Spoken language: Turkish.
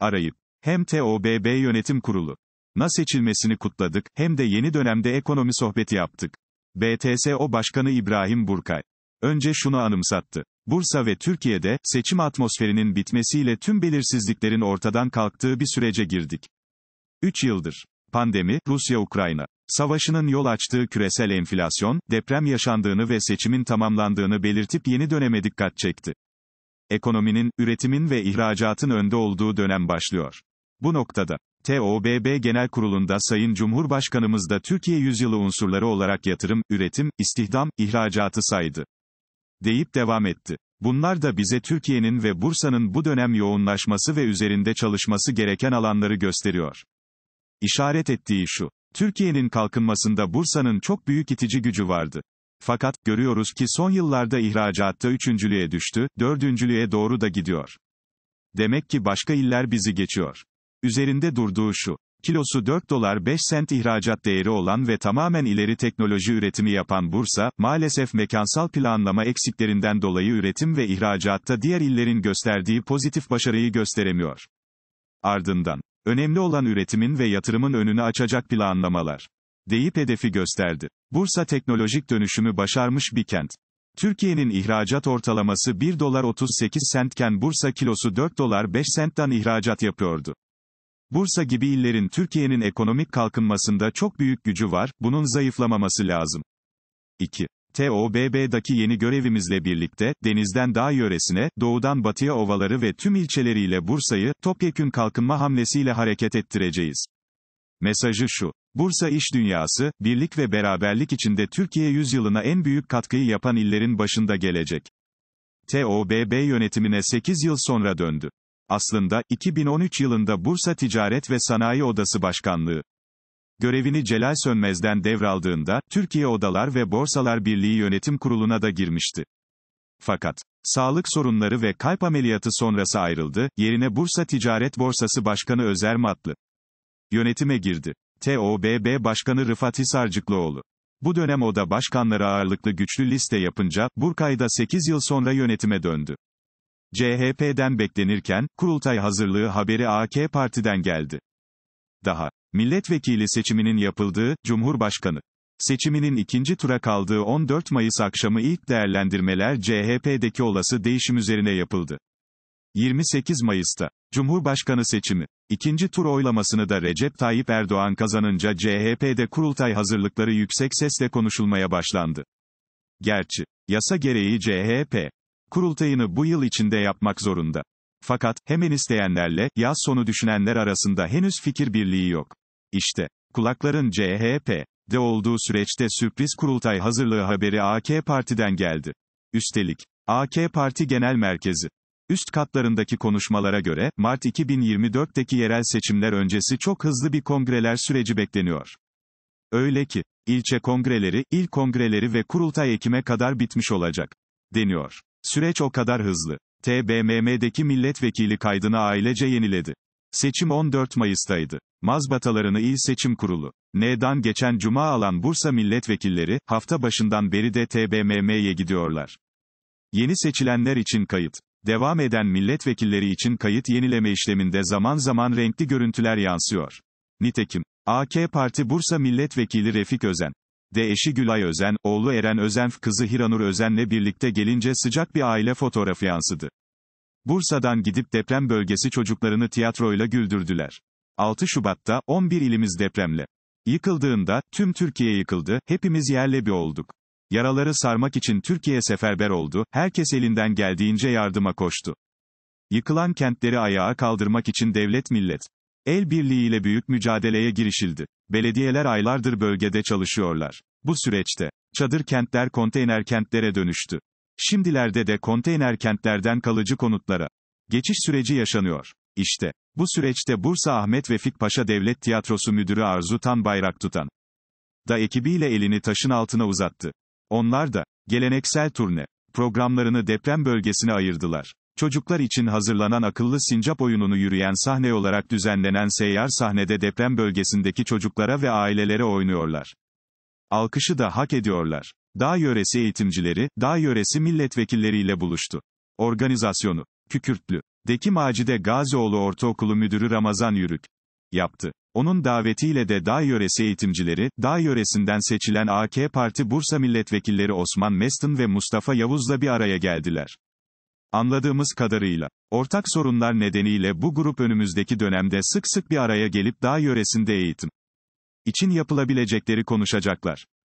arayıp, hem TOBB Yönetim Kurulu, na seçilmesini kutladık, hem de yeni dönemde ekonomi sohbeti yaptık. BTSO Başkanı İbrahim Burkay, önce şunu anımsattı. Bursa ve Türkiye'de, seçim atmosferinin bitmesiyle tüm belirsizliklerin ortadan kalktığı bir sürece girdik. 3 yıldır. Pandemi, Rusya-Ukrayna. Savaşının yol açtığı küresel enflasyon, deprem yaşandığını ve seçimin tamamlandığını belirtip yeni döneme dikkat çekti ekonominin, üretimin ve ihracatın önde olduğu dönem başlıyor. Bu noktada, TOBB Genel Kurulu'nda Sayın Cumhurbaşkanımız da Türkiye Yüzyılı unsurları olarak yatırım, üretim, istihdam, ihracatı saydı. Deyip devam etti. Bunlar da bize Türkiye'nin ve Bursa'nın bu dönem yoğunlaşması ve üzerinde çalışması gereken alanları gösteriyor. İşaret ettiği şu, Türkiye'nin kalkınmasında Bursa'nın çok büyük itici gücü vardı. Fakat, görüyoruz ki son yıllarda ihracatta üçüncülüğe düştü, dördüncülüğe doğru da gidiyor. Demek ki başka iller bizi geçiyor. Üzerinde durduğu şu. Kilosu 4 dolar 5 sent ihracat değeri olan ve tamamen ileri teknoloji üretimi yapan Bursa, maalesef mekansal planlama eksiklerinden dolayı üretim ve ihracatta diğer illerin gösterdiği pozitif başarıyı gösteremiyor. Ardından, önemli olan üretimin ve yatırımın önünü açacak planlamalar deyip hedefi gösterdi. Bursa teknolojik dönüşümü başarmış bir kent. Türkiye'nin ihracat ortalaması 1 dolar 38 sentken Bursa kilosu 4 dolar 5 sentten ihracat yapıyordu. Bursa gibi illerin Türkiye'nin ekonomik kalkınmasında çok büyük gücü var, bunun zayıflamaması lazım. 2. TOBB'daki yeni görevimizle birlikte, denizden dağ yöresine, doğudan batıya ovaları ve tüm ilçeleriyle Bursa'yı, topyekün kalkınma hamlesiyle hareket ettireceğiz. Mesajı şu. Bursa İş Dünyası, birlik ve beraberlik içinde Türkiye yüzyılına en büyük katkıyı yapan illerin başında gelecek. TOBB yönetimine 8 yıl sonra döndü. Aslında, 2013 yılında Bursa Ticaret ve Sanayi Odası Başkanlığı görevini Celal Sönmez'den devraldığında, Türkiye Odalar ve Borsalar Birliği Yönetim Kurulu'na da girmişti. Fakat, sağlık sorunları ve kalp ameliyatı sonrası ayrıldı, yerine Bursa Ticaret Borsası Başkanı Özer Matlı yönetime girdi. TOBB Başkanı Rıfat Hisarcıklıoğlu. Bu dönem o da başkanlara ağırlıklı güçlü liste yapınca, da 8 yıl sonra yönetime döndü. CHP'den beklenirken, kurultay hazırlığı haberi AK Parti'den geldi. Daha, milletvekili seçiminin yapıldığı, Cumhurbaşkanı seçiminin ikinci tura kaldığı 14 Mayıs akşamı ilk değerlendirmeler CHP'deki olası değişim üzerine yapıldı. 28 Mayıs'ta, Cumhurbaşkanı seçimi, ikinci tur oylamasını da Recep Tayyip Erdoğan kazanınca CHP'de kurultay hazırlıkları yüksek sesle konuşulmaya başlandı. Gerçi, yasa gereği CHP, kurultayını bu yıl içinde yapmak zorunda. Fakat, hemen isteyenlerle, yaz sonu düşünenler arasında henüz fikir birliği yok. İşte, kulakların CHP, de olduğu süreçte sürpriz kurultay hazırlığı haberi AK Parti'den geldi. Üstelik, AK Parti Genel Merkezi, Üst katlarındaki konuşmalara göre, Mart 2024'teki yerel seçimler öncesi çok hızlı bir kongreler süreci bekleniyor. Öyle ki, ilçe kongreleri, il kongreleri ve kurultay Ekim'e kadar bitmiş olacak, deniyor. Süreç o kadar hızlı. TBMM'deki milletvekili kaydını ailece yeniledi. Seçim 14 Mayıs'taydı. Mazbatalarını İl Seçim Kurulu. N'dan geçen cuma alan Bursa milletvekilleri, hafta başından beri de TBMM'ye gidiyorlar. Yeni seçilenler için kayıt devam eden milletvekilleri için kayıt yenileme işleminde zaman zaman renkli görüntüler yansıyor. Nitekim, AK Parti Bursa Milletvekili Refik Özen, de eşi Gülay Özen, oğlu Eren Özen, kızı Hiranur Özen'le birlikte gelince sıcak bir aile fotoğrafı yansıdı. Bursa'dan gidip deprem bölgesi çocuklarını tiyatroyla güldürdüler. 6 Şubat'ta, 11 ilimiz depremle. Yıkıldığında, tüm Türkiye yıkıldı, hepimiz yerle bir olduk. Yaraları sarmak için Türkiye seferber oldu, herkes elinden geldiğince yardıma koştu. Yıkılan kentleri ayağa kaldırmak için devlet millet, el birliğiyle büyük mücadeleye girişildi. Belediyeler aylardır bölgede çalışıyorlar. Bu süreçte, çadır kentler konteyner kentlere dönüştü. Şimdilerde de konteyner kentlerden kalıcı konutlara geçiş süreci yaşanıyor. İşte, bu süreçte Bursa Ahmet Vefik Paşa Devlet Tiyatrosu Müdürü Arzu Tan Bayrak Tutan da ekibiyle elini taşın altına uzattı. Onlar da, geleneksel turne, programlarını deprem bölgesine ayırdılar. Çocuklar için hazırlanan akıllı sincap oyununu yürüyen sahne olarak düzenlenen seyyar sahnede deprem bölgesindeki çocuklara ve ailelere oynuyorlar. Alkışı da hak ediyorlar. Dağ yöresi eğitimcileri, dağ yöresi milletvekilleriyle buluştu. Organizasyonu, Kükürtlü. Deki Macide Gazioğlu Ortaokulu Müdürü Ramazan Yürük, yaptı. Onun davetiyle de Dağ Yöresi eğitimcileri, Dağ Yöresi'nden seçilen AK Parti Bursa milletvekilleri Osman Meston ve Mustafa Yavuz'la bir araya geldiler. Anladığımız kadarıyla, ortak sorunlar nedeniyle bu grup önümüzdeki dönemde sık sık bir araya gelip Dağ Yöresi'nde eğitim için yapılabilecekleri konuşacaklar.